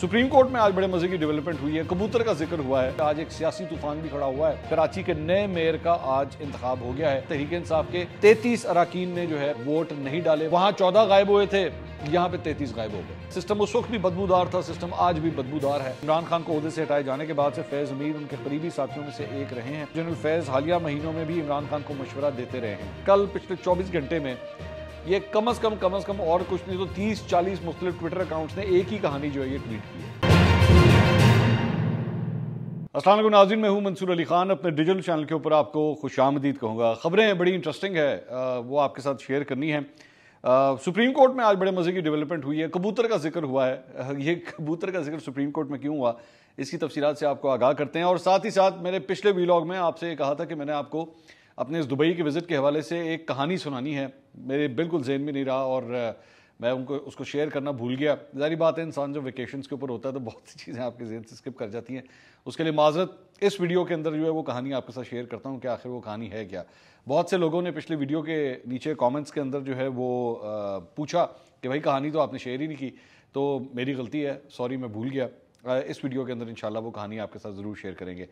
Supreme court में आज बड़े मजे की डेवलपमेंट हुई है कबूतर का जिक्र हुआ है आज एक सियासी तूफान भी खड़ा हुआ है कराची के नए मेयर का आज इंतखाब हो गया है तहरीक इंसाफ के तैतीस अरकान ने जो है वोट नहीं डाले वहाँ चौदह गायब हुए थे यहाँ पे तैतीस गायब हो गए सिस्टम उस वक्त भी बदबूदार था सिस्टम आज भी बदबूदार है इमरान खान को से हटाए जाने के बाद से फैज अमीर उनके करीबी साथियों में से एक रहे हैं जनरल फैज हालिया महीनों में भी इमरान खान को मशवरा देते रहे हैं कल पिछले चौबीस घंटे में ये कम अज कम कम अज कम और कुछ नहीं तो 30-40 मुख्तलिफ ट्विटर अकाउंट्स ने एक ही कहानी जो है ये ट्वीट की है असल नाजिन मैं हूँ मंसूर अली खान अपने डिजिटल चैनल के ऊपर आपको खुश आमदीद कहूँगा ख़बरें बड़ी इंटरेस्टिंग है वो आपके साथ शेयर करनी है सुप्रीम कोर्ट में आज बड़े मज़े की डेवलपमेंट हुई है कबूतर का जिक्र हुआ है ये कबूतर का जिक्र सुप्रीम कोर्ट में क्यों हुआ इसकी तफसीत से आपको आगाह करते हैं और साथ ही साथ मेरे पिछले वीलॉग में आपसे कहा था कि मैंने आपको अपने इस दुबई के विज़िट के हवाले से एक कहानी सुनानी है मेरे बिल्कुल जहन में नहीं रहा और मैं उनको उसको शेयर करना भूल गया जारी बात है इंसान जब वेकेशन के ऊपर होता है तो बहुत सी चीज़ें आपके जहन से स्किप कर जाती हैं उसके लिए माजरत इस वीडियो के अंदर जो है वो कहानी आपके साथ शेयर करता हूँ कि आखिर वो कहानी है क्या बहुत से लोगों ने पिछले वीडियो के नीचे कॉमेंट्स के अंदर जो है वो पूछा कि भाई कहानी तो आपने शेयर ही नहीं की तो मेरी गलती है सॉरी मैं भूल गया इस वीडियो के अंदर इंशाल्लाह वो कहानी आपके साथ ज़रूर शेयर करेंगे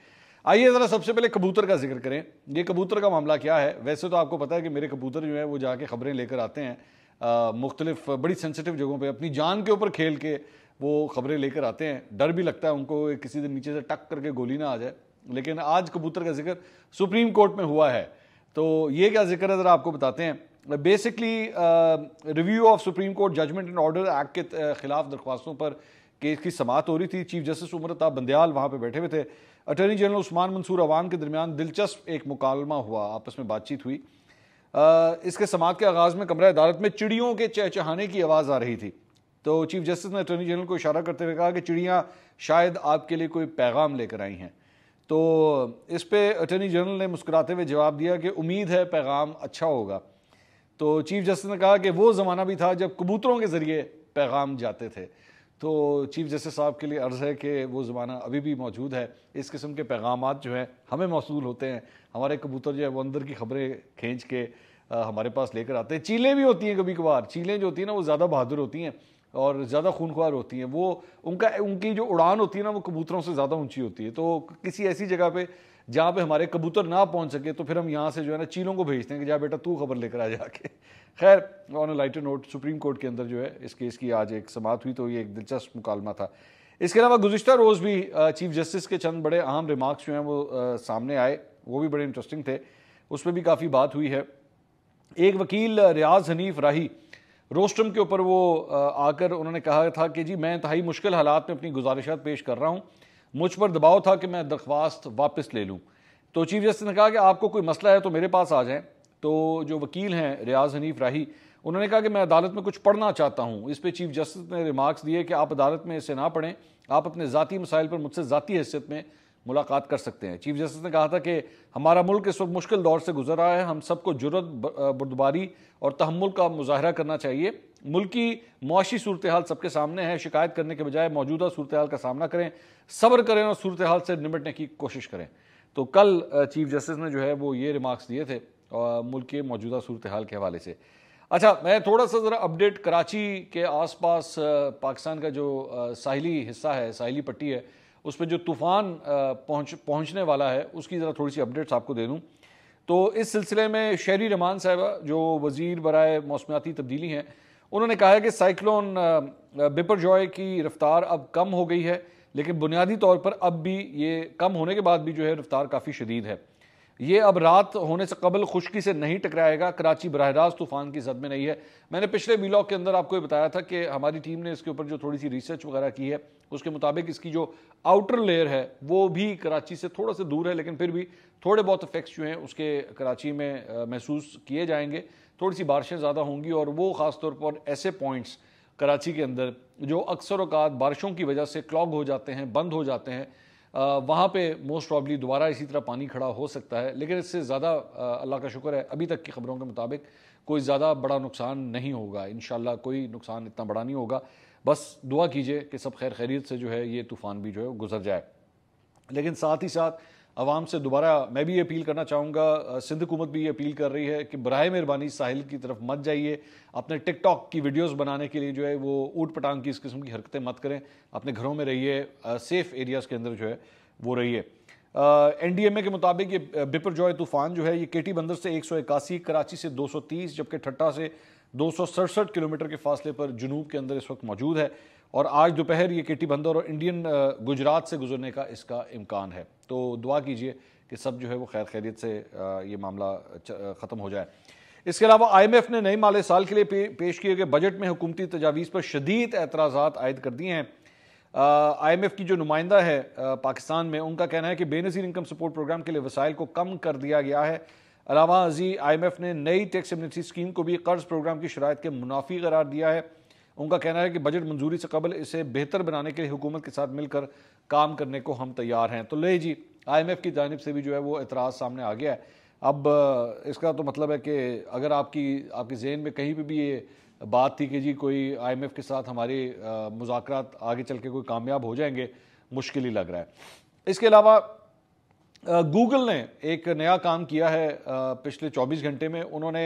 आइए ज़रा सबसे पहले कबूतर का जिक्र करें ये कबूतर का मामला क्या है वैसे तो आपको पता है कि मेरे कबूतर जो है वो जाके ख़बरें लेकर आते हैं मुख्तलिफ बड़ी सेंसिटिव जगहों पर अपनी जान के ऊपर खेल के वो ख़बरें लेकर आते हैं डर भी लगता है उनको किसी दिन नीचे से टक करके गोली ना आ जाए लेकिन आज कबूतर का जिक्र सुप्रीम कोर्ट में हुआ है तो ये क्या जिक्र है ज़रा आपको बताते हैं basically review of supreme court judgment and order act के खिलाफ दरख्वास्तों पर केस की समात हो रही थी चीफ जस्टिस उमर ताब बंदयाल वहाँ पर बैठे हुए थे अटर्नी जनरल उस्मान मंसूर अवान के दरमियान दिलचस्प एक मुकालमा हुआ आपस में बातचीत हुई आ, इसके समात के आगाज़ में कमरा अदालत में चिड़ियों के चहचहाने की आवाज़ आ रही थी तो चीफ जस्टिस ने अटर्नी जनरल को इशारा करते हुए कहा कि चिड़ियाँ शायद आपके लिए कोई पैगाम लेकर आई हैं तो इस पर अटर्नी जनरल ने मुस्कुराते हुए जवाब दिया कि उम्मीद है पैगाम अच्छा होगा तो चीफ जस्टिस ने कहा कि वो ज़माना भी था जब कबूतरों के ज़रिए पैगाम जाते थे तो चीफ जस्टिस साहब के लिए अर्ज़ है कि वो ज़माना अभी भी मौजूद है इस किस्म के पैगाम जो हैं हमें मौसू होते हैं हमारे कबूतर जो है वो अंदर की खबरें खींच के आ, हमारे पास लेकर आते हैं चीलें भी होती हैं कभी कभार चीलें जो होती हैं ना वो ज़्यादा बहादुर होती हैं और ज़्यादा खूनख्वार होती हैं वो उनका उनकी जो उड़ान होती है ना वो कबूतरों से ज़्यादा ऊँची होती है तो किसी ऐसी जगह पर जहाँ पर हमारे कबूतर ना पहुँच सके तो फिर हम यहाँ से जो है ना चीलों को भेजते हैं कि जा बेटा तू खबर लेकर आ जाके खैर on lighter note supreme court के अंदर जो है इस केस की आज एक समात हुई तो ये एक दिलचस्प मुकालमा था इसके अलावा गुजशत रोज़ भी चीफ जस्टिस के चंद बड़े अहम रिमार्क्स जो हैं वो सामने आए वो भी बड़े इंटरेस्टिंग थे उस पर भी काफ़ी बात हुई है एक वकील रियाज हनीफ राही रोस्टम के ऊपर वो आकर उन्होंने कहा था कि जी मैं इंतहाई मुश्किल हालात में अपनी गुजारिशात पेश कर रहा हूँ मुझ पर दबाव था कि मैं दरख्वास्त वापस ले लूँ तो चीफ जस्टिस ने कहा कि आपको कोई मसला है तो मेरे पास आ जाएँ तो जो वकील हैं रियाज हनीफ राही उन्होंने कहा कि मैं अदालत में कुछ पढ़ना चाहता हूँ इस पर चीफ जस्टिस ने रिमार्क्स दिए कि आप अदालत में इसे ना पढ़ें आप अपने ज़ाती मसाइल पर मुझसे ज़ाती हैसियत में मुलाकात कर सकते हैं चीफ जस्टिस ने कहा था कि हमारा मुल्क इस वक्त मुश्किल दौर से गुजर रहा है हम सबको जरूरत बुरदबारी और तहमुल का मुजाहरा करना चाहिए मुल्क की मुआशी सूरत हाल सबके सामने है शिकायत करने के बजाय मौजूदा सूरत हाल का सामना करें सब्र करें और सूरत हाल से निमटने की कोशिश करें तो कल चीफ जस्टिस ने जो है वो ये रिमार्क्स दिए थे मुल्क के मौजूदा सूरत हाल के हवाले से अच्छा मैं थोड़ा सा ज़रा अपडेट कराची के आसपास पाकिस्तान का जो साहली हिस्सा है साहली पट्टी है उस पर जो तूफ़ान पहुँच पहुँचने वाला है उसकी ज़रा थोड़ी सी अपडेट्स आपको दे दूँ तो इस सिलसिले में शहरी रमान साहबा जो वज़ीर बरए मौसमियाती तब्दीली हैं उन्होंने कहा है कि साइक्लोन बिपर जॉय की रफ्तार अब कम हो गई है लेकिन बुनियादी तौर पर अब भी ये कम होने के बाद भी जो है रफ्तार काफ़ी शदीद है ये अब रात होने से कबल खुशकी से नहीं टकराएगा कराची बरह रास्त तूफान की जद में नहीं है मैंने पिछले वीलॉग के अंदर आपको ये बताया था कि हमारी टीम ने इसके ऊपर जो थोड़ी सी रिसर्च वगैरह की है उसके मुताबिक इसकी जो आउटर लेयर है वो भी कराची से थोड़ा सा दूर है लेकिन फिर भी थोड़े बहुत इफेक्ट्स जो हैं उसके कराची में महसूस किए जाएंगे थोड़ी सी बारिशें ज़्यादा होंगी और वो ख़ासतौर पर ऐसे पॉइंट्स कराची के अंदर जो अक्सर अवकात बारिशों की वजह से क्लॉग हो जाते हैं बंद हो जाते हैं वहाँ पे मोस्ट प्रॉब्ली दोबारा इसी तरह पानी खड़ा हो सकता है लेकिन इससे ज़्यादा अल्लाह का शुक्र है अभी तक की खबरों के मुताबिक कोई ज़्यादा बड़ा नुकसान नहीं होगा इन कोई नुकसान इतना बड़ा नहीं होगा बस दुआ कीजिए कि सब खैर खैरियत से जो है ये तूफ़ान भी जो है गुजर जाए लेकिन साथ ही साथ आवाम से दोबारा मैं भी ये अपील करना चाहूँगा सिंध हुकूमत भी ये अपील कर रही है कि बर मेहरबानी साहिल की तरफ मत जाइए अपने टिकटॉक की वीडियोस बनाने के लिए जो है वो ऊट पटांग की इस किस्म की हरकतें मत करें अपने घरों में रहिए सेफ एरियाज़ के अंदर जो है वो रहिए एन डी एम ए के मुताबिक ये बिपर जॉय तूफान जो है ये केटी बंदर से एक सौ इक्यासी कराची से दो सौ तीस जबकि ठट्टा से दो सौ सड़सठ किलोमीटर के फासले पर जुनूब के अंदर इस वक्त मौजूद है और आज दोपहर ये किटी बंदर और इंडियन गुजरात से गुजरने का इसका इम्कान है तो दुआ कीजिए कि सब जो है वो खैर खैरियत से ये मामला ख़त्म हो जाए इसके अलावा एफ ने नए माले साल के लिए पे, पेश किए गए बजट में हुकूमती तजावीज़ पर शदीद एतराज़ा आयद कर दिए हैं एफ की जो नुमाइंदा है आ, पाकिस्तान में उनका कहना है कि बेनज़ीर इनकम सपोर्ट प्रोग्राम के लिए वसाइल को कम कर दिया गया है अलावा अजी आई एम एफ ने नई टैक्स एमनेसी स्कीम को भी कर्ज प्रोग्राम की शरात के मुनाफी करार दिया है उनका कहना है कि बजट मंजूरी से कबल इसे बेहतर बनाने के लिए हुकूमत के साथ मिलकर काम करने को हम तैयार हैं तो ले जी एफ़ की जानब से भी जो है वो एतराज़ सामने आ गया है अब इसका तो मतलब है कि अगर आपकी आपके जहन में कहीं पर भी ये बात थी कि जी कोई एफ़ के साथ हमारे मुजाकर आगे चल के कोई कामयाब हो जाएंगे मुश्किल ही लग रहा है इसके अलावा गूगल ने एक नया काम किया है पिछले 24 घंटे में उन्होंने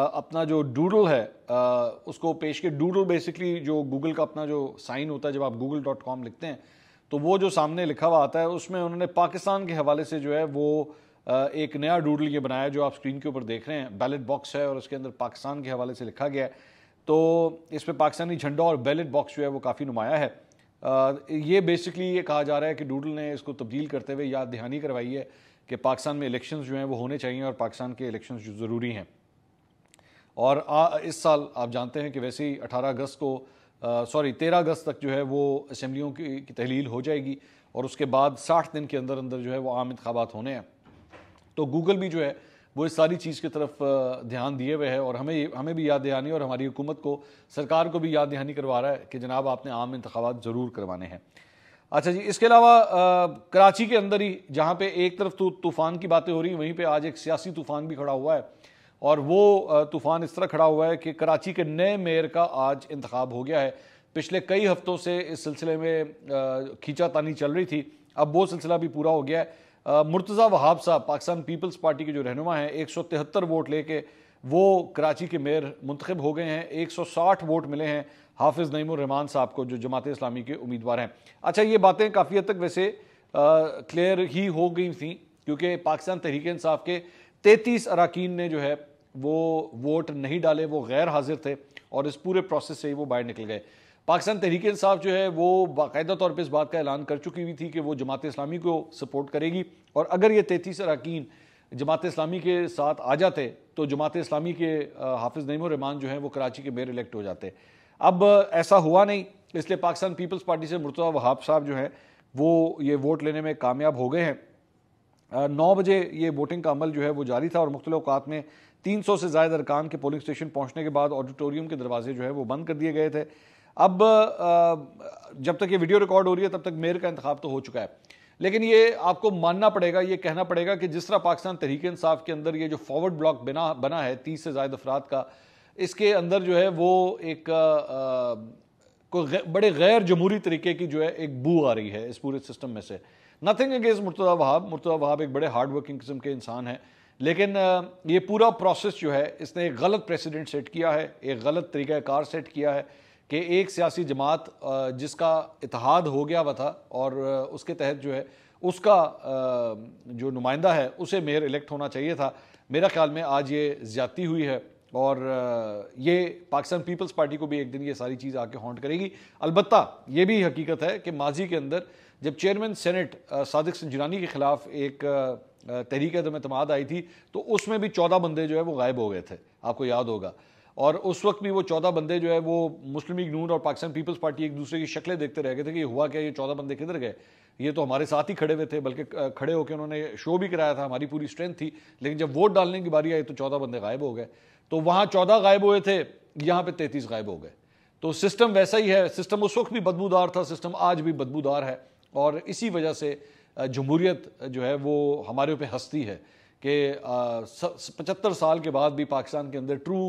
अपना जो डूडल है उसको पेश के डूडल बेसिकली जो गूगल का अपना जो साइन होता है जब आप गूगल डॉट कॉम लिखते हैं तो वो जो सामने लिखा हुआ आता है उसमें उन्होंने पाकिस्तान के हवाले से जो है वो एक नया डूडल ये बनाया जो आप स्क्रीन के ऊपर देख रहे हैं बैलेट बॉक्स है और उसके अंदर पाकिस्तान के हवाले से लिखा गया है तो इस पर पाकिस्तानी झंडा और बैलेट बॉक्स जो है वो काफ़ी नुमाया है ये बेसिकली ये कहा जा रहा है कि डूडल ने इसको तब्दील करते हुए याद दहानी करवाई है कि पाकिस्तान में इलेक्शंस जो हैं वो होने चाहिए और पाकिस्तान के इलेक्शंस ज़रूरी हैं और आ, इस साल आप जानते हैं कि वैसे ही अठारह अगस्त को सॉरी तेरह अगस्त तक जो है वो असम्बलियों की, की तहलील हो जाएगी और उसके बाद साठ दिन के अंदर अंदर जो है वो आम इंतबात होने हैं तो गूगल भी जो है वो इस सारी चीज़ की तरफ ध्यान दिए हुए है और हमें हमें भी याद दहानी और हमारी हुकूमत को सरकार को भी याद दहानी करवा रहा है कि जनाब आपने आम इंतबात ज़रूर करवाने हैं अच्छा जी इसके अलावा कराची के अंदर ही जहाँ पे एक तरफ तो तूफ़ान की बातें हो रही वहीं पे आज एक सियासी तूफ़ान भी खड़ा हुआ है और वो तूफ़ान इस तरह खड़ा हुआ है कि कराची के नए मेयर का आज इंतखब हो गया है पिछले कई हफ्तों से इस सिलसिले में खींचा तानी चल रही थी अब वो सिलसिला भी पूरा हो गया है मुर्तज़ा वहाब साहब पाकिस्तान पीपल्स पार्टी के जो रहनुमा हैं एक सौ तिहत्तर वोट लेके वो कराची के मेयर मंतखब हो गए हैं एक सौ साठ वोट मिले हैं हाफिज़ नईमान साहब को जो जमात इस्लामी के उम्मीदवार हैं अच्छा ये बातें काफ़ी हद तक वैसे क्लियर ही हो गई थी क्योंकि पाकिस्तान तहरीक इंसाफ के तैतीस अरकान ने जो है वो वोट नहीं डाले वो गैर हाजिर थे और इस पूरे प्रोसेस से ही वो बाहर निकल गए पाकिस्तान तहरीक इंसाफ जो है वो बाकायदा तौर पर इस बात का ऐलान कर चुकी हुई थी कि वो जमात इस्लामी को सपोर्ट करेगी और अगर ये तैतीस अरकान जमात इस्लामी के साथ आ जाते तो जमात इस्लामी के हाफिज़ नईम रहमान जो हैं वो कराची के मेयर इलेक्ट हो जाते अब ऐसा हुआ नहीं इसलिए पाकिस्तान पीपल्स पार्टी से मुर्तज़ा वहाब साहब जो हैं वो ये वोट लेने में कामयाब हो गए हैं नौ बजे ये वोटिंग का अमल जो है वो जारी था और मुख्तल अवकात में तीन सौ से ज़ायद अरकान के पोलिंग स्टेशन पहुँचने के बाद ऑडिटोरियम के दरवाजे जो है वो बंद कर दिए गए थे अब जब तक ये वीडियो रिकॉर्ड हो रही है तब तक मेयर का इंतबाब तो हो चुका है लेकिन ये आपको मानना पड़ेगा ये कहना पड़ेगा कि जिस तरह पाकिस्तान तहरीक इंसाफ के अंदर ये जो फॉरवर्ड ब्लॉक बना बना है तीस से ज़ायद अफराद का इसके अंदर जो है वो एक आ, कोई बड़े गैर जमहूरी तरीके की जो है एक बू आ रही है इस पूरे सिस्टम में से नथिंग अगेंस्ट मुर्तदा वहाब मुर्तदा वहाब एक बड़े हार्ड वर्किंग किस्म के इंसान हैं लेकिन ये पूरा प्रोसेस जो है इसने एक गलत प्रेसिडेंट सेट किया है एक गलत तरीक़ाकार सेट किया है कि एक सियासी जमात जिसका इतिहाद हो गया हुआ था और उसके तहत जो है उसका जो नुमाइंदा है उसे मेयर इलेक्ट होना चाहिए था मेरा ख्याल में आज ये ज़्यादती हुई है और ये पाकिस्तान पीपल्स पार्टी को भी एक दिन ये सारी चीज़ आके हॉन्ट करेगी अलबत् ये भी हकीकत है कि माजी के अंदर जब चेयरमैन सेनेट सादिक सिंजरानी के खिलाफ एक तहरीक अदम अतमाद आई थी तो उसमें भी चौदह बंदे जो है वो गायब हो गए थे आपको याद होगा और उस वक्त भी वो चौदह बंदे जो है वो मुस्लिम लीग नून और पाकिस्तान पीपल्स पार्टी एक दूसरे की शक्लें देखते रह गए थे कि हुआ क्या ये चौदह बंदे किधर गए ये तो हमारे साथ ही खड़े हुए थे बल्कि खड़े होकर उन्होंने शो भी कराया था हमारी पूरी स्ट्रेंथ थी लेकिन जब वोट डालने की बारी आई तो चौदह बंदे गायब हो गए तो वहाँ चौदह गायब हुए थे यहाँ पर तैंतीस गायब हो गए तो सिस्टम वैसा ही है सिस्टम उस वक्त भी बदबूदार था सिस्टम आज भी बदबूदार है और इसी वजह से जमहूरीत जो है वो हमारे ऊपर हंसती है कि पचहत्तर साल के बाद भी पाकिस्तान के अंदर ट्रू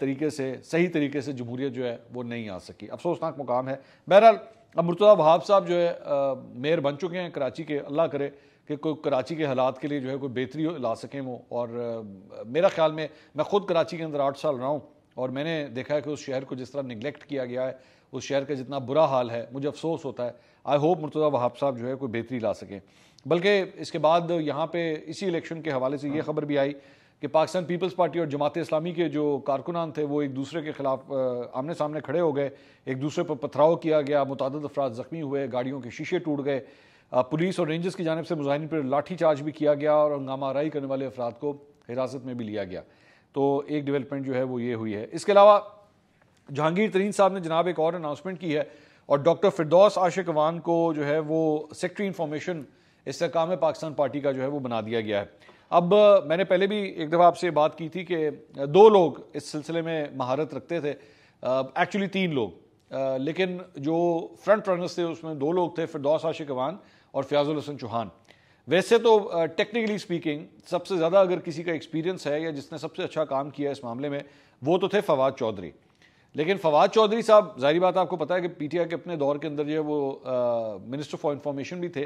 तरीके से सही तरीके से जमहूरीत जो है वो नहीं आ सकी अफसोसनाक मुकाम है बहरहाल अब मुर्तदा वहाब साहब जो है मेयर बन चुके हैं कराची के अल्लाह करे कि कोई कराची के हालात के लिए जो है कोई बेहतरी ला सकें वो और आ, मेरा ख्याल में मैं ख़ुद कराची के अंदर आठ साल रहा हूँ और मैंने देखा है कि उस शहर को जिस तरह निगलेक्ट किया गया है उस शहर का जितना बुरा हाल है मुझे अफसोस होता है आई होप मुर्तज़ा वहाब साहब जो है कोई बेहतरी ला सकें बल्कि इसके बाद यहाँ पे इसी इलेक्शन के हवाले से ये हाँ। खबर भी आई कि पाकिस्तान पीपल्स पार्टी और जमात इस्लामी के जो कारकुनान थे वो एक दूसरे के खिलाफ आमने सामने खड़े हो गए एक दूसरे पर पथराव किया गया मुतद अफराद ज़ख्मी हुए गाड़ियों के शीशे टूट गए पुलिस और रेंजर्स की जानब से मुजाहन पर लाठी चार्ज भी किया गया और हंगामा आरई करने वाले अफराद को हिरासत में भी लिया गया तो एक डेवलपमेंट जो है वो ये हुई है इसके अलावा जहांगीर तरीन साहब ने जनाब एक और अनाउंसमेंट की है और डॉक्टर फिरदौस वान को जो है वो सेक्ट्री इन्फॉर्मेशन इसकाम पाकिस्तान पार्टी का जो है वो बना दिया गया है अब मैंने पहले भी एक दफ़ा आपसे बात की थी कि दो लोग इस सिलसिले में महारत रखते थे एक्चुअली तीन लोग आ, लेकिन जो फ्रंट रनर्स थे उसमें दो लोग थे फिरदौस आशिक वान और फियाजुल हसन चौहान वैसे तो टेक्निकली स्पीकिंग सबसे ज़्यादा अगर किसी का एक्सपीरियंस है या जिसने सबसे अच्छा काम किया इस मामले में वो तो थे फवाद चौधरी लेकिन फवाद चौधरी साहब जाहिर बात आपको पता है कि पीटीआई के अपने दौर के अंदर जो है वो मिनिस्टर फॉर इंफॉर्मेशन भी थे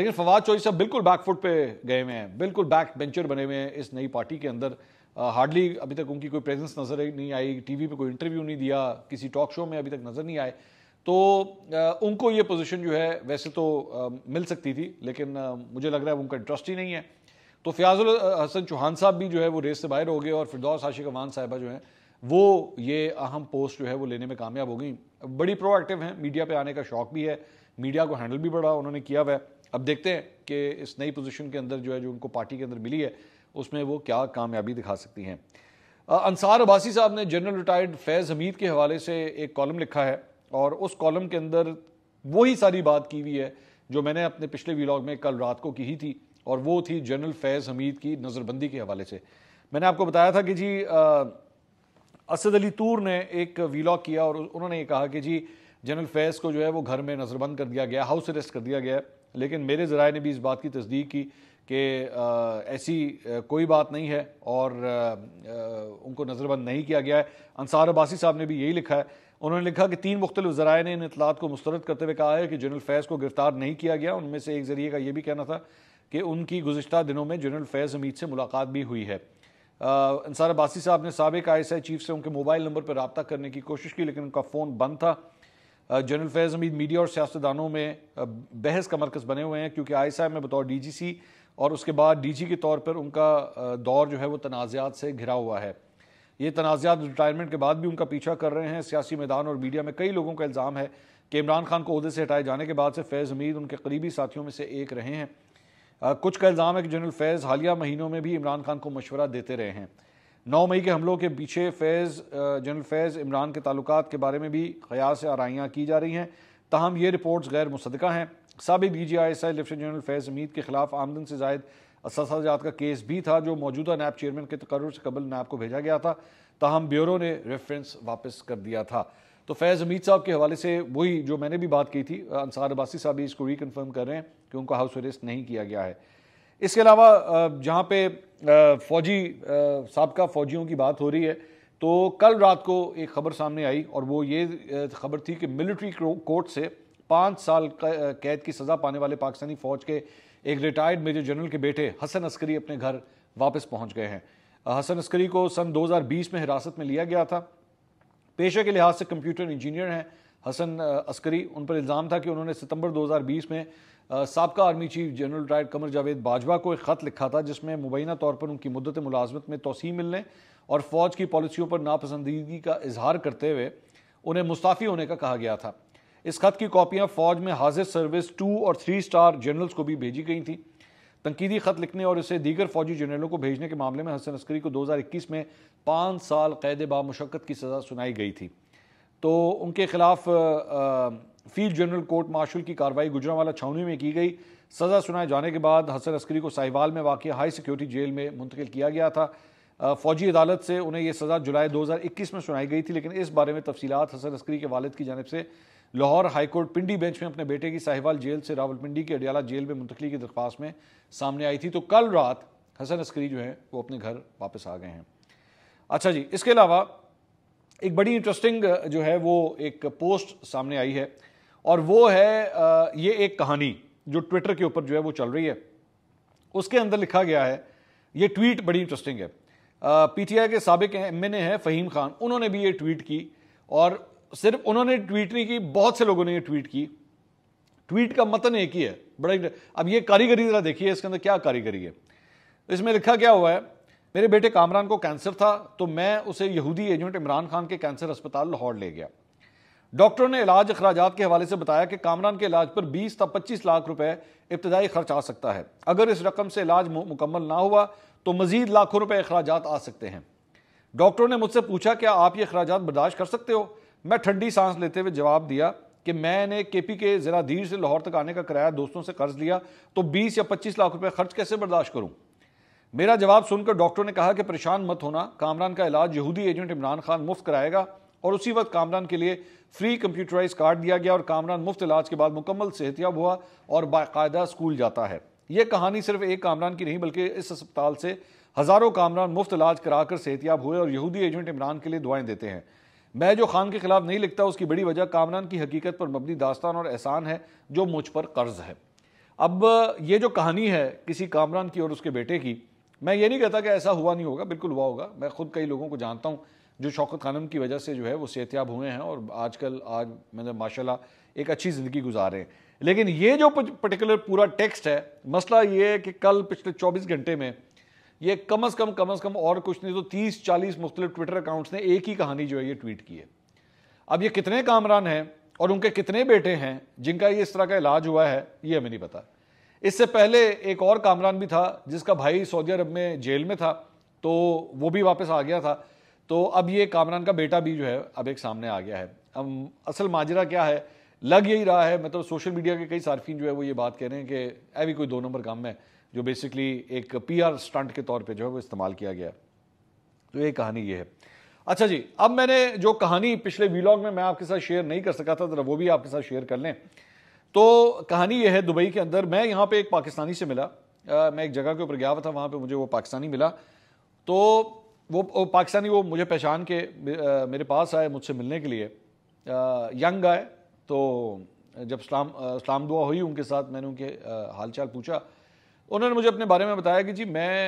लेकिन फवाद चौधरी साहब बिल्कुल बैकफुट पे गए हुए हैं बिल्कुल बैक बेंचर बने हुए हैं इस नई पार्टी के अंदर हार्डली अभी तक उनकी कोई प्रेजेंस नज़र नहीं आई टीवी पे कोई इंटरव्यू नहीं दिया किसी टॉक शो में अभी तक नज़र नहीं आए तो आ, उनको ये पोजीशन जो है वैसे तो आ, मिल सकती थी लेकिन आ, मुझे लग रहा है उनका इंटरेस्ट ही नहीं है तो फयाजुल हसन चौहान साहब भी जो है वो रेस से बाहर हो गए और फिरदौस आशिक अवान साहिबा जो हैं वो ये अहम पोस्ट जो है वो लेने में कामयाब हो गई बड़ी प्रोएक्टिव हैं मीडिया पे आने का शौक भी है मीडिया को हैंडल भी बड़ा उन्होंने किया हुआ है अब देखते हैं कि इस नई पोजीशन के अंदर जो है जो उनको पार्टी के अंदर मिली है उसमें वो क्या कामयाबी दिखा सकती हैं अंसार अब्बासी साहब ने जनरल रिटायर्ड फैज़ हमीद के हवाले से एक कॉलम लिखा है और उस कॉलम के अंदर वही सारी बात की हुई है जो मैंने अपने पिछले वीलॉग में कल रात को की ही थी और वो थी जनरल फैज़ हमीद की नज़रबंदी के हवाले से मैंने आपको बताया था कि जी आ, असद अली तूर ने एक वीलॉग किया और उन्होंने ये कहा कि जी जनरल फैज़ को जो है वो घर में नज़रबंद कर दिया गया हाउस अरेस्ट कर दिया गया लेकिन मेरे ज़राए ने भी इस बात की तस्दीक की कि ऐसी कोई बात नहीं है और उनको नज़रबंद नहीं किया गया है अंसार अब्बासी साहब ने भी यही लिखा है उन्होंने लिखा कि तीन मुख्तलिफ ज़रा ने इन इतलात को मुस्रद करते हुए कहा है कि जनरल फैज़ को गिरफ्तार नहीं किया गया उनमें से एक ज़रिए का ये भी कहना था कि उनकी गुजशत दिनों में जनरल फैज़ हमीद से मुलाकात भी हुई है अंसार अब्बासी साहब ने सबक आई एस आई चीफ से उनके मोबाइल नंबर पर रबता करने की कोशिश की लेकिन उनका फ़ोन बंद था जनरल फैज़ हमीद मीडिया और सियासतदानों में बहस का मरकज़ बने हुए हैं क्योंकि आई में बतौर डी जी सी और उसके बाद डी जी के तौर पर उनका दौर जो है वो तनाज़ात से घिरा हुआ है ये तनाज़ात रिटायरमेंट के बाद भी उनका पीछा कर रहे हैं सियासी मैदान और मीडिया में कई लोगों का इल्ज़ाम है कि इमरान खान को अहदे से हटाए जाने के बाद से फैज़ हमीद उनके करीबी साथियों में से एक रहे हैं कुछ का इल्ज़ाम है कि जनरल फैज़ हालिया महीनों में भी इमरान खान को मशवरा देते रहे हैं नौ मई के हमलों के पीछे फैज़ जनरल फैज़ इमरान के ताल्लुक के बारे में भी से आरइयाँ की जा रही हैं तहम ये रिपोर्ट्स गैर मुसदा हैं सबक D G I S I lieutenant general Faiz Hameed के खिलाफ आमदन से जायद असाजात का केस भी था जो मौजूदा नैब चेयरमैन के तकर से कबल नैब को भेजा गया था तहम ब्यूरो ने रेफरेंस वापस कर दिया था तो फैज़ हमीद साहब के हवाले से वही जो मैंने भी बात की थी अंसार अब्बासी साहब भी इसको रिकन्फर्म कर रहे हैं कि उनको हाउस अरेस्ट नहीं किया गया है इसके अलावा जहाँ पे फौजी सबका फौजियों की बात हो रही है तो कल रात को एक खबर सामने आई और वो ये खबर थी कि मिलिट्री कोर्ट से पाँच साल कैद की सज़ा पाने वाले पाकिस्तानी फ़ौज के एक रिटायर्ड मेजर जनरल के बेटे हसन अस्करी अपने घर वापस पहुँच गए हैं हसन अस्करी को सन 2020 में हिरासत में लिया गया था पेशे के लिहाज से कंप्यूटर इंजीनियर हैं हसन अस्करी उन पर इल्ज़ाम था कि उन्होंने सितंबर 2020 में सबका army chief general retired Qamar Javed Bajwa को एक ख़त लिखा था जिसमें मुबैना तौर पर उनकी मदत मुलाजमत में तोसी मिलने और फ़ौज की पॉलिसियों पर नापसंदीदगी का इजहार करते हुए उन्हें मुस्ताफ़ी होने का कहा गया था इस खत की कापियां फ़ौज में हाजिर सर्विस टू और थ्री स्टार जनरल्स को भी भेजी गई थी तनकीदी खत लिखने और इसे दीगर फौजी जनरलों को भेजने के मामले में हसन अस्करी को 2021 में पाँच साल कैद बामशक्क़त की सज़ा सुनाई गई थी तो उनके खिलाफ फील्ड जनरल कोर्ट मार्शल की कार्रवाई वाला छावनी में की गई सज़ा सुनाए जाने के बाद हसन अस्करी को साहिवाल में वाक़ हाई सिक्योरिटी जेल में मुंतकिल किया गया था फौजी अदालत से उन्हें यह सज़ा जुलाई 2021 में सुनाई गई थी लेकिन इस बारे में तफसीत हसन अस्करी के वालद की जानब से लाहौर हाईकोर्ट पिंडी बेंच में अपने बेटे की साहिवाल जेल से रावलपिंडी के अडियाला जेल में मुंतकली की दरख्वास्त में सामने आई थी तो कल रात हसन अस्करी जो है वो अपने घर वापस आ गए हैं अच्छा जी इसके अलावा एक बड़ी इंटरेस्टिंग जो है वो एक पोस्ट सामने आई है और वो है ये एक कहानी जो ट्विटर के ऊपर जो है वो चल रही है उसके अंदर लिखा गया है ये ट्वीट बड़ी इंटरेस्टिंग है पीटीआई के सबक एम एन ए हैं फ़हीम खान उन्होंने भी ये ट्वीट की और सिर्फ उन्होंने ट्वीट नहीं की बहुत से लोगों ने ये ट्वीट की ट्वीट का मतन एक ही है बड़ा अब ये कारीगरी जरा देखिए इसके अंदर क्या कारीगरी है तो इसमें लिखा क्या हुआ है मेरे बेटे कामरान को कैंसर था तो मैं उसे यहूदी एजेंट इमरान खान के कैंसर अस्पताल लाहौर ले गया डॉक्टरों ने इलाज अखराज के हवाले से बताया कि कामरान के इलाज पर 20 तक 25 लाख रुपए इब्तदाई खर्च आ सकता है अगर इस रकम से इलाज मुकम्मल ना हुआ तो मजीद लाखों रुपए अखराज आ सकते हैं डॉक्टरों ने मुझसे पूछा क्या आप ये अखराज बर्दाश्त कर सकते हो मैं ठंडी सांस लेते हुए जवाब दिया कि मैंने केपी के धीर से लाहौर तक आने का किराया दोस्तों से कर्ज लिया तो 20 या 25 लाख रुपए खर्च कैसे बर्दाश्त करूं मेरा जवाब सुनकर डॉक्टर ने कहा कि परेशान मत होना कामरान का इलाज यहूदी एजेंट इमरान खान मुफ्त कराएगा और उसी वक्त कामरान के लिए फ्री कंप्यूटराइज कार्ड दिया गया और कामरान मुफ्त इलाज के बाद मुकम्मल सेहतियाब हुआ और बाकायदा स्कूल जाता है यह कहानी सिर्फ एक कामरान की नहीं बल्कि इस अस्पताल से हज़ारों कामरान मुफ्त इलाज कराकर सेहतियाब हुए और यहूदी एजेंट इमरान के लिए दुआएं देते हैं मैं जो खान के खिलाफ नहीं लिखता उसकी बड़ी वजह कामरान की हकीकत पर मबनी दास्तान और एहसान है जो मुझ पर कर्ज है अब ये जो कहानी है किसी कामरान की और उसके बेटे की मैं ये नहीं कहता कि ऐसा हुआ नहीं होगा बिल्कुल हुआ होगा मैं खुद कई लोगों को जानता हूँ जो शौकत खानम की वजह से जो है वो सेहतियाब हुए हैं और आजकल आज मतलब माशाल्लाह एक अच्छी ज़िंदगी गुजार रहे हैं लेकिन ये जो पर्टिकुलर पूरा टेक्स्ट है मसला ये है कि कल पिछले 24 घंटे में ये कम अज़ कम कम अज़ कम और कुछ नहीं तो तीस चालीस मुख्तलिफ ट्विटर अकाउंट्स ने एक ही कहानी जो है ये ट्वीट की है अब ये कितने कामरान हैं और उनके कितने बेटे हैं जिनका ये इस तरह का इलाज हुआ है ये हमें नहीं पता इससे पहले एक और कामरान भी था जिसका भाई सऊदी अरब में जेल में था तो वो भी वापस आ गया था तो अब ये कामरान का बेटा भी जो है अब एक सामने आ गया है अब असल माजरा क्या है लग यही रहा है मतलब सोशल मीडिया के कई सार्फिन जो है वो ये बात कह रहे हैं कि अभी कोई दो नंबर काम है जो बेसिकली एक पीआर स्टंट के तौर पे जो है वो इस्तेमाल किया गया तो ये कहानी ये है अच्छा जी अब मैंने जो कहानी पिछले वीलॉग में मैं आपके साथ शेयर नहीं कर सका था जरा वो भी आपके साथ शेयर कर लें तो कहानी ये है दुबई के अंदर मैं यहाँ पे एक पाकिस्तानी से मिला आ, मैं एक जगह के ऊपर गया हुआ था वहाँ पे मुझे वो पाकिस्तानी मिला तो वो, वो पाकिस्तानी वो मुझे पहचान के आ, मेरे पास आए मुझसे मिलने के लिए आ, यंग आए तो जब सलाम सलाम दुआ हुई उनके साथ मैंने उनके हालचाल पूछा उन्होंने मुझे अपने बारे में बताया कि जी मैं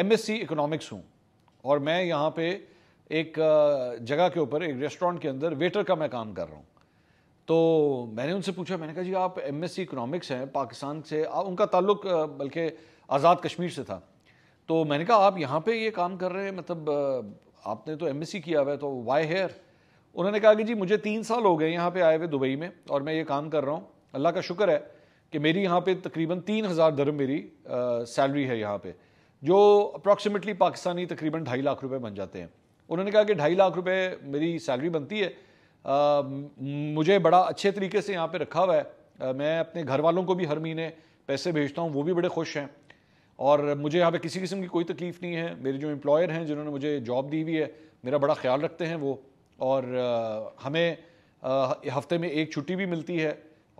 एम एस सी इकोनॉमिक्स हूँ और मैं यहाँ पे एक जगह के ऊपर एक रेस्टोरेंट के अंदर वेटर का मैं काम कर रहा हूँ तो मैंने उनसे पूछा मैंने कहा जी आप एम एस सी इकोनॉमिक्स हैं पाकिस्तान से उनका ताल्लुक बल्कि आज़ाद कश्मीर से था तो मैंने कहा आप यहाँ पे ये काम कर रहे हैं मतलब आपने तो एम एस सी किया हुआ है तो वाई हेयर उन्होंने कहा कि जी मुझे तीन साल हो गए यहाँ पे आए हुए दुबई में और मैं ये काम कर रहा हूँ अल्लाह का शुक्र है कि मेरी यहाँ पे तकरीबन तीन हज़ार दरम मेरी सैलरी है यहाँ पे जो अप्रॉक्सीमेटली पाकिस्तानी तकरीबन ढाई लाख रुपए बन जाते हैं उन्होंने कहा कि ढाई लाख रुपए मेरी सैलरी बनती है आ, मुझे बड़ा अच्छे तरीके से यहाँ पे रखा हुआ है आ, मैं अपने घर वालों को भी हर महीने पैसे भेजता हूँ वो भी बड़े खुश हैं और मुझे यहाँ पर किसी किस्म की कोई तकलीफ़ नहीं है मेरे जो एम्प्लॉयर हैं जिन्होंने मुझे जॉब दी हुई है मेरा बड़ा ख्याल रखते हैं वो और आ, हमें हफ्ते में एक छुट्टी भी मिलती है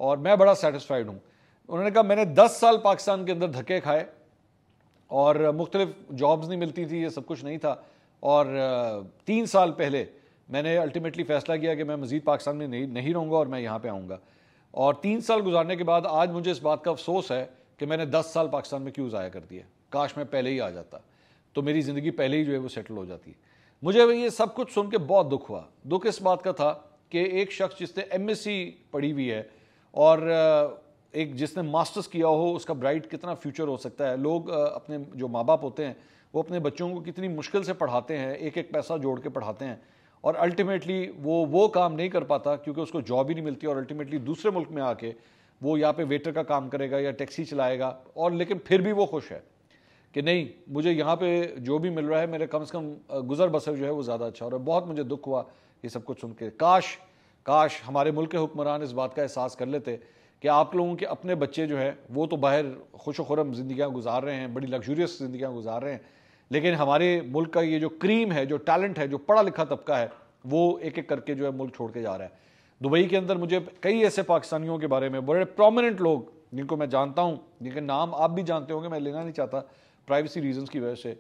और मैं बड़ा सेटिस्फाइड हूँ उन्होंने कहा मैंने 10 साल पाकिस्तान के अंदर धक्के खाए और मुख्तलिफ जॉब्स नहीं मिलती थी ये सब कुछ नहीं था और तीन साल पहले मैंने अल्टीमेटली फ़ैसला किया कि मैं मज़ीद पाकिस्तान में नहीं नहीं रहूँगा और मैं यहाँ पर आऊँगा और तीन साल गुजारने के बाद आज मुझे इस बात का अफसोस है कि मैंने दस साल पाकिस्तान में क्यों ज़ाया कर दिया काश मैं पहले ही आ जाता तो मेरी ज़िंदगी पहले ही जो है वो सेटल हो जाती मुझे ये सब कुछ सुन के बहुत दुख हुआ दुख इस बात का था कि एक शख्स जिसने एम पढ़ी हुई है और एक जिसने मास्टर्स किया हो उसका ब्राइट कितना फ्यूचर हो सकता है लोग अपने जो माँ बाप होते हैं वो अपने बच्चों को कितनी मुश्किल से पढ़ाते हैं एक एक पैसा जोड़ के पढ़ाते हैं और अल्टीमेटली वो वो काम नहीं कर पाता क्योंकि उसको जॉब ही नहीं मिलती और अल्टीमेटली दूसरे मुल्क में आके वो यहाँ पे वेटर का काम करेगा या टैक्सी चलाएगा और लेकिन फिर भी वो खुश है कि नहीं मुझे यहाँ पे जो भी मिल रहा है मेरे कम से कम गुजर बसर जो है वो ज़्यादा अच्छा और बहुत मुझे दुख हुआ ये सब कुछ सुन के काश काश हमारे मुल्क के हुक्मरान इस बात का एहसास कर लेते कि आप लोगों के अपने बच्चे जो है वो तो बाहर खुश खुरम ज़िंदियाँ गुजार रहे हैं बड़ी लग्जूरियस ज़िंदियाँ गुजार रहे हैं लेकिन हमारे मुल्क का ये जो क्रीम है जो टैलेंट है जो पढ़ा लिखा तबका है वो एक एक करके जो है मुल्क छोड़ के जा रहा है दुबई के अंदर मुझे कई ऐसे पाकिस्तानियों के बारे में बड़े प्रोमिनेंट लोग जिनको मैं जानता हूँ जिनके नाम आप भी जानते होंगे मैं लेना नहीं चाहता प्राइवेसी रीजंस की वजह से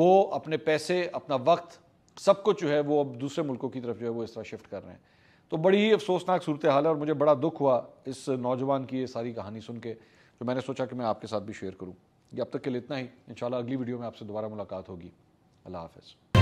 वो अपने पैसे अपना वक्त सब कुछ जो है वो अब दूसरे मुल्कों की तरफ जो है वो इस तरह शिफ्ट कर रहे हैं तो बड़ी ही अफसोसनाक सूरत हाल है और मुझे बड़ा दुख हुआ इस नौजवान की ये सारी कहानी सुन के जो मैंने सोचा कि मैं आपके साथ भी शेयर करूँ ये अब तक के लिए इतना ही इन अगली वीडियो में आपसे दोबारा मुलाकात होगी अल्लाह हाफ़